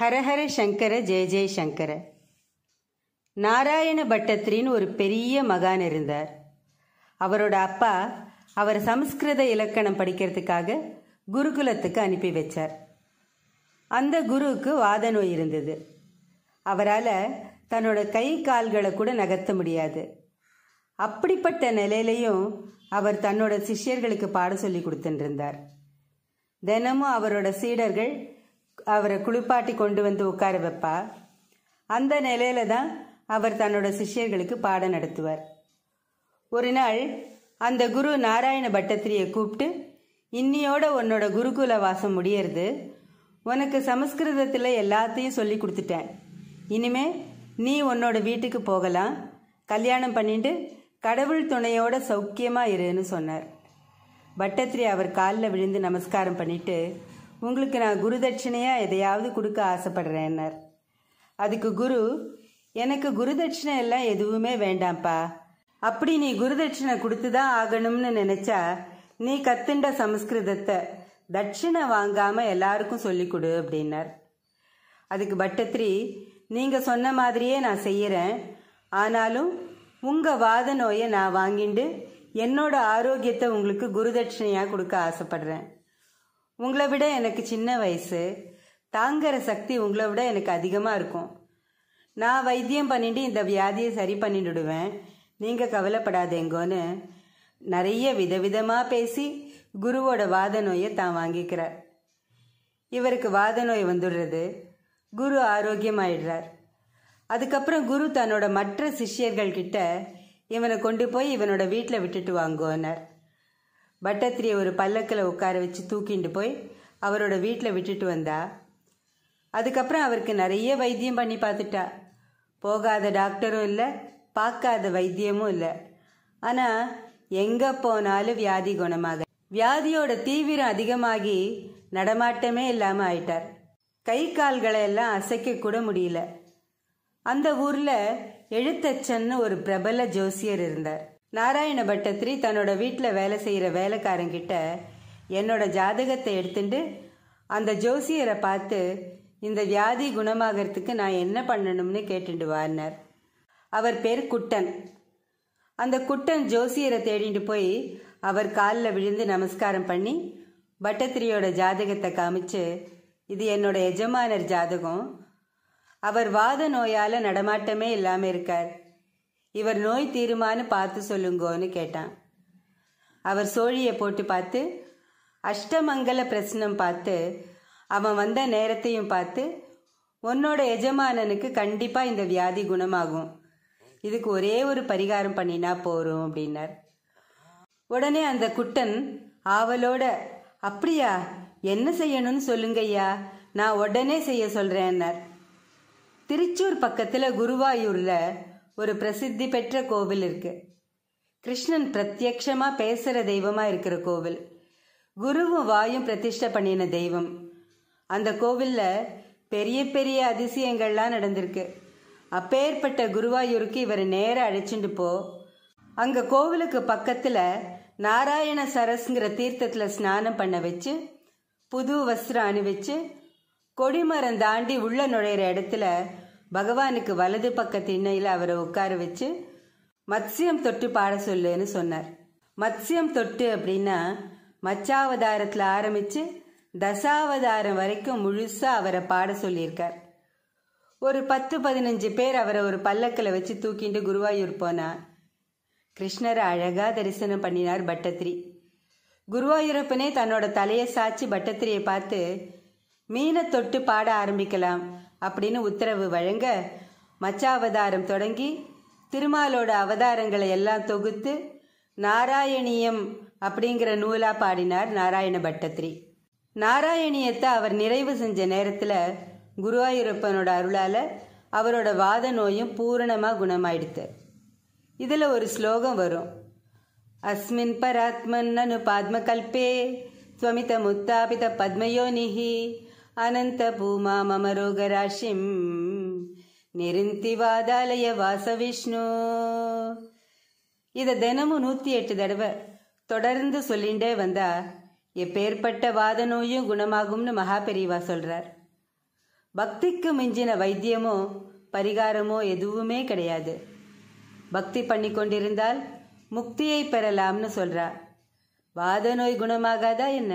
ஹரஹர சங்கர ஜெய ஜெய சங்கர நாராயண பட்டத்திரின்னு ஒரு பெரிய மகான் இருந்தார் அவரோட அப்பா அவர் சமஸ்கிருத இலக்கணம் படிக்கிறதுக்காக குருகுலத்துக்கு அனுப்பி வச்சார் அந்த குருவுக்கு வாத நோய் இருந்தது அவரால் தன்னோட கை கால்களை கூட நகர்த்த முடியாது அப்படிப்பட்ட நிலையிலையும் அவர் தன்னோட சிஷ்யர்களுக்கு பாடம் சொல்லி கொடுத்துட்டு தினமும் அவரோட சீடர்கள் அவரை குளிப்பாட்டி கொண்டு வந்து உட்கார வைப்பா அந்த நிலையில தான் அவர் தன்னோட சிஷ்யர்களுக்கு பாடம் நடத்துவார் ஒரு நாள் அந்த குரு நாராயண பட்டத்திரியை கூப்பிட்டு இன்னியோட உன்னோட குருகுல வாசம் முடியறது உனக்கு சமஸ்கிருதத்தில் எல்லாத்தையும் சொல்லி கொடுத்துட்டேன் இனிமே நீ உன்னோட வீட்டுக்கு போகலாம் கல்யாணம் பண்ணிட்டு கடவுள் துணையோட சௌக்கியமாக இருன்னு சொன்னார் பட்டத்திரி அவர் காலில் விழுந்து நமஸ்காரம் பண்ணிட்டு உங்களுக்கு நான் குரு தட்சிணையாக எதையாவது கொடுக்க ஆசைப்படுறேன்னர் அதுக்கு குரு எனக்கு தட்சிணை எல்லாம் எதுவுமே வேண்டாம்ப்பா அப்படி நீ குருதட்சிணை கொடுத்து தான் ஆகணும்னு நினைச்சா நீ கத்துண்ட சமஸ்கிருதத்தை தட்சிணை வாங்காம எல்லாருக்கும் சொல்லி கொடு அப்படின்னார் அதுக்கு பட்டத்ரி நீங்க சொன்ன மாதிரியே நான் செய்யறேன் ஆனாலும் உங்க வாத நோயை நான் வாங்கிண்டு என்னோட ஆரோக்கியத்தை உங்களுக்கு தட்சிணையா கொடுக்க ஆசைப்படுறேன் உங்களை விட எனக்கு சின்ன வயசு தாங்குற சக்தி உங்களை விட எனக்கு அதிகமாக இருக்கும் நான் வைத்தியம் பண்ணிட்டு இந்த வியாதியை சரி பண்ணிடுவேன் நீங்கள் கவலைப்படாதேங்கோன்னு நிறைய விதவிதமாக பேசி குருவோட வாத நோயை தான் வாங்கிக்கிறார் இவருக்கு வாத நோய் வந்துடுறது குரு ஆரோக்கியமாயிடுறார் அதுக்கப்புறம் குரு தன்னோட மற்ற சிஷ்யர்கள்கிட்ட இவனை கொண்டு போய் இவனோட வீட்டில் விட்டுட்டு வாங்குவனர் பட்டத்திரியை ஒரு பல்லக்கில் உட்கார வச்சு தூக்கிட்டு போய் அவரோட வீட்டில் விட்டுட்டு வந்தா அதுக்கப்புறம் அவருக்கு நிறைய வைத்தியம் பண்ணி பார்த்துட்டா போகாத டாக்டரும் இல்லை பார்க்காத வைத்தியமும் இல்லை ஆனால் எங்கே போனாலும் வியாதி குணமாக வியாதியோட தீவிரம் அதிகமாகி நடமாட்டமே இல்லாமல் ஆயிட்டார் கை கால்களை எல்லாம் அசைக்க கூட முடியல அந்த ஊரில் எழுத்தச்சன்னு ஒரு பிரபல ஜோசியர் இருந்தார் நாராயண பட்டத்திரி தன்னோட வீட்டில் வேலை செய்கிற வேலைக்காரங்கிட்ட என்னோட ஜாதகத்தை எடுத்துட்டு அந்த ஜோசியரை பார்த்து இந்த வியாதி குணமாகறதுக்கு நான் என்ன பண்ணணும்னு கேட்டுண்டு வாரினார் அவர் பேர் குட்டன் அந்த குட்டன் ஜோசியரை தேடிட்டு போய் அவர் காலில் விழுந்து நமஸ்காரம் பண்ணி பட்டத்திரியோட ஜாதகத்தை காமிச்சு இது என்னோட எஜமானர் ஜாதகம் அவர் வாத நோயால் நடமாட்டமே இல்லாமல் இருக்கார் இவர் நோய் தீருமான்னு பார்த்து சொல்லுங்கோன்னு கேட்டான் அவர் சோழியை போட்டு பார்த்து அஷ்டமங்கல பிரசனம் பார்த்து அவன் வந்த நேரத்தையும் பார்த்து உன்னோட எஜமானனுக்கு கண்டிப்பாக இந்த வியாதி குணமாகும் இதுக்கு ஒரே ஒரு பரிகாரம் பண்ணினா போகிறோம் அப்படின்னார் உடனே அந்த குட்டன் ஆவலோட அப்படியா என்ன செய்யணும்னு சொல்லுங்கய்யா நான் உடனே செய்ய சொல்கிறேன்னார் திருச்சூர் பக்கத்தில் குருவாயூரில் ஒரு பிரசித்தி பெற்ற கோவில் இருக்கு கிருஷ்ணன் பிரத்யக்ஷமா பேசுகிற தெய்வமாக இருக்கிற கோவில் குருவும் வாயும் பிரதிஷ்ட பண்ணின தெய்வம் அந்த கோவிலில் பெரிய பெரிய அதிசயங்கள்லாம் நடந்திருக்கு அப்பேற்பட்ட குருவாயூருக்கு இவர் நேர அழைச்சிட்டு போ அங்கே கோவிலுக்கு பக்கத்தில் நாராயண சரஸ்ங்கிற தீர்த்தத்தில் ஸ்நானம் பண்ண வச்சு புது வஸ்திரம் அணிவிச்சு கொடிமரம் தாண்டி உள்ள நுழையிற இடத்துல பகவானுக்கு வலது பக்க திண்ணையில் அவரை உட்கார வச்சு மத்சியம் தொட்டு பாட சொல்லுன்னு சொன்னார் மத்சியம் தொட்டு அப்படின்னா மச்சாவதாரத்தில் ஆரம்பித்து தசாவதாரம் வரைக்கும் முழுசாக அவரை பாட சொல்லியிருக்கார் ஒரு பத்து பதினஞ்சு பேர் அவரை ஒரு பல்லக்கில் வச்சு தூக்கிட்டு குருவாயூர் போனார் கிருஷ்ணரை அழகாக தரிசனம் பண்ணினார் பட்டத்திரி குருவாயூரப்பனே தன்னோட தலையை சாச்சி பட்டத்திரியை பார்த்து மீனை தொட்டு பாட ஆரம்பிக்கலாம் அப்படின்னு உத்தரவு வழங்க மச்சாவதாரம் தொடங்கி திருமாலோட அவதாரங்களை எல்லாம் தொகுத்து நாராயணியம் அப்படிங்கிற நூலாக பாடினார் நாராயண பட்டத்ரி நாராயணியத்தை அவர் நிறைவு செஞ்ச நேரத்தில் குருவாயூரப்பனோட அருளால் அவரோட வாத நோயும் பூரணமாக குணமாயிடுத்து இதில் ஒரு ஸ்லோகம் வரும் அஸ்மின் பராத்மன் அனு பாத்மகல்பே ஸ்வமித முத்தாபித பத்மயோனிஹி பூமா மமரோகராசிம் நெருந்தி வாதாலய வாச விஷ்ணு இதை தினமும் நூற்றி எட்டு தடவை தொடர்ந்து சொல்லிண்டே வந்தா எப்பேற்பட்ட வாத நோயும் குணமாகும்னு மகா பெரியவா சொல்றார் பக்திக்கு மிஞ்சின வைத்தியமோ பரிகாரமோ எதுவுமே கிடையாது பக்தி பண்ணி கொண்டிருந்தால் முக்தியை பெறலாம்னு சொல்றா வாத நோய் குணமாகாதா என்ன